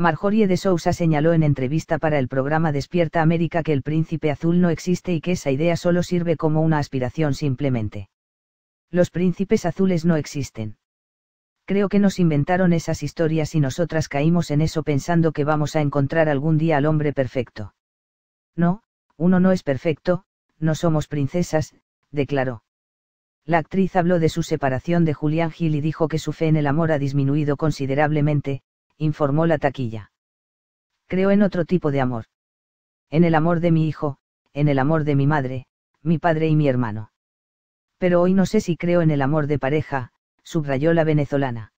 Marjorie de Sousa señaló en entrevista para el programa Despierta América que el príncipe azul no existe y que esa idea solo sirve como una aspiración simplemente. Los príncipes azules no existen. Creo que nos inventaron esas historias y nosotras caímos en eso pensando que vamos a encontrar algún día al hombre perfecto. No, uno no es perfecto, no somos princesas, declaró. La actriz habló de su separación de Julián Gil y dijo que su fe en el amor ha disminuido considerablemente, informó la taquilla. Creo en otro tipo de amor. En el amor de mi hijo, en el amor de mi madre, mi padre y mi hermano. Pero hoy no sé si creo en el amor de pareja, subrayó la venezolana.